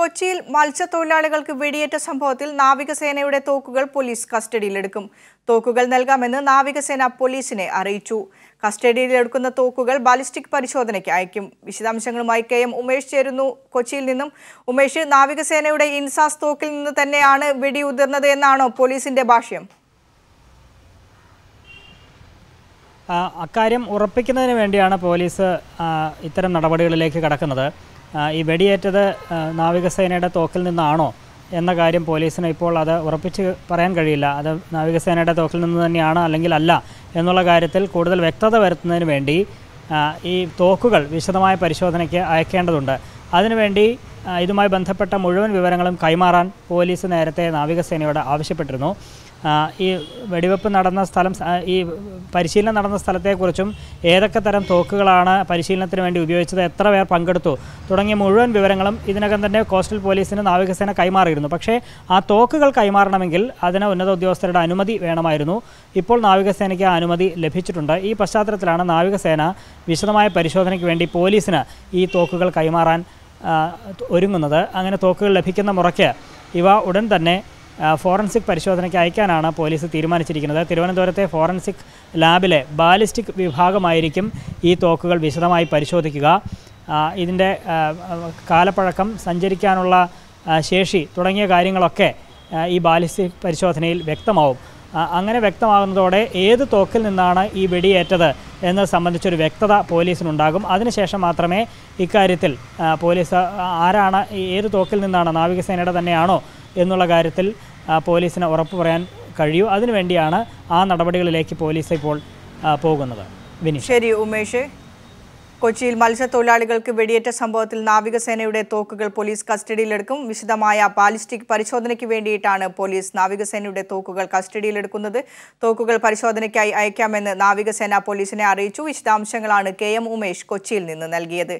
കൊച്ചിയിൽ മത്സ്യത്തൊഴിലാളികൾക്ക് വെടിയേറ്റ സംഭവത്തിൽ നാവികസേനയുടെ തോക്കുകൾ പോലീസ് കസ്റ്റഡിയിലെടുക്കും തോക്കുകൾ നൽകാമെന്ന് നാവികസേന പോലീസിനെ അറിയിച്ചു കസ്റ്റഡിയിലെടുക്കുന്ന തോക്കുകൾ ബാലിസ്റ്റിക് പരിശോധനയ്ക്ക് അയക്കും വിശദാംശങ്ങളുമായി കെ എം ഉമേഷ് ചേരുന്നു കൊച്ചിയിൽ നിന്നും ഉമേഷ് നാവികസേനയുടെ ഇൻസാസ് തോക്കിൽ നിന്ന് തന്നെയാണ് വെടിയുതിർന്നത് എന്നാണോ പോലീസിന്റെ ഭാഷ്യം അക്കാര്യം ഉറപ്പിക്കുന്നതിന് വേണ്ടിയാണ് പോലീസ് ഇത്തരം നടപടികളിലേക്ക് കടക്കുന്നത് ഈ വെടിയേറ്റത് നാവികസേനയുടെ തോക്കിൽ നിന്നാണോ എന്ന കാര്യം പോലീസിന് ഇപ്പോൾ അത് ഉറപ്പിച്ച് പറയാൻ കഴിയില്ല അത് നാവികസേനയുടെ തോക്കിൽ നിന്ന് തന്നെയാണ് അല്ലെങ്കിൽ അല്ല എന്നുള്ള കാര്യത്തിൽ കൂടുതൽ വ്യക്തത വരുത്തുന്നതിന് വേണ്ടി ഈ തോക്കുകൾ വിശദമായ പരിശോധനയ്ക്ക് അയക്കേണ്ടതുണ്ട് അതിനുവേണ്ടി ഇതുമായി ബന്ധപ്പെട്ട മുഴുവൻ വിവരങ്ങളും കൈമാറാൻ പോലീസ് നേരത്തെ നാവികസേനയോട് ആവശ്യപ്പെട്ടിരുന്നു ഈ വെടിവെപ്പ് നടന്ന സ്ഥലം ഈ പരിശീലനം നടന്ന സ്ഥലത്തെക്കുറിച്ചും ഏതൊക്കെ തരം തോക്കുകളാണ് പരിശീലനത്തിന് വേണ്ടി ഉപയോഗിച്ചത് എത്ര പേർ പങ്കെടുത്തു തുടങ്ങിയ മുഴുവൻ വിവരങ്ങളും ഇതിനകം തന്നെ കോസ്റ്റൽ പോലീസിന് നാവികസേന കൈമാറിയിരുന്നു പക്ഷേ ആ തോക്കുകൾ കൈമാറണമെങ്കിൽ അതിന് ഉന്നത ഉദ്യോഗസ്ഥരുടെ അനുമതി വേണമായിരുന്നു ഇപ്പോൾ നാവികസേനയ്ക്ക് ആ അനുമതി ലഭിച്ചിട്ടുണ്ട് ഈ പശ്ചാത്തലത്തിലാണ് നാവികസേന വിശദമായ പരിശോധനയ്ക്ക് വേണ്ടി പോലീസിന് ഈ തോക്കുകൾ കൈമാറാൻ ഒരുങ്ങുന്നത് അങ്ങനെ തോക്കുകൾ ലഭിക്കുന്ന മുറയ്ക്ക് ഇവ ഉടൻ തന്നെ ഫോറൻസിക് പരിശോധനയ്ക്ക് അയക്കാനാണ് പോലീസ് തീരുമാനിച്ചിരിക്കുന്നത് തിരുവനന്തപുരത്തെ ഫോറൻസിക് ലാബിലെ ബാലിസ്റ്റിക് വിഭാഗമായിരിക്കും ഈ തോക്കുകൾ വിശദമായി പരിശോധിക്കുക ഇതിൻ്റെ കാലപ്പഴക്കം സഞ്ചരിക്കാനുള്ള ശേഷി തുടങ്ങിയ കാര്യങ്ങളൊക്കെ ഈ ബാലിസ്റ്റിക് പരിശോധനയിൽ വ്യക്തമാവും അങ്ങനെ വ്യക്തമാകുന്നതോടെ ഏത് തോക്കിൽ നിന്നാണ് ഈ വെടിയേറ്റത് എന്ന് സംബന്ധിച്ചൊരു വ്യക്തത പോലീസിനുണ്ടാകും അതിനുശേഷം മാത്രമേ ഇക്കാര്യത്തിൽ പോലീസ് ആരാണ് ഏത് തോക്കിൽ നിന്നാണ് നാവികസേനയുടെ തന്നെയാണോ എന്നുള്ള കാര്യത്തിൽ പോലീസിന് ഉറപ്പ് പറയാൻ കഴിയൂ അതിനുവേണ്ടിയാണ് ആ നടപടികളിലേക്ക് പോലീസ് ഇപ്പോൾ പോകുന്നത് ശരി ഉമേഷ് കൊച്ചിയിൽ മത്സ്യത്തൊഴിലാളികൾക്ക് വെടിയേറ്റ സംഭവത്തിൽ നാവികസേനയുടെ തോക്കുകൾ പോലീസ് കസ്റ്റഡിയിലെടുക്കും വിശദമായ ബാലിസ്റ്റിക് പരിശോധനയ്ക്ക് വേണ്ടിയിട്ടാണ് പോലീസ് നാവികസേനയുടെ തോക്കുകൾ കസ്റ്റഡിയിലെടുക്കുന്നത് തോക്കുകൾ പരിശോധനയ്ക്കായി അയക്കാമെന്ന് നാവികസേന പോലീസിനെ അറിയിച്ചു വിശദാംശങ്ങളാണ് കെ എം ഉമേഷ് കൊച്ചിയിൽ നിന്ന് നൽകിയത്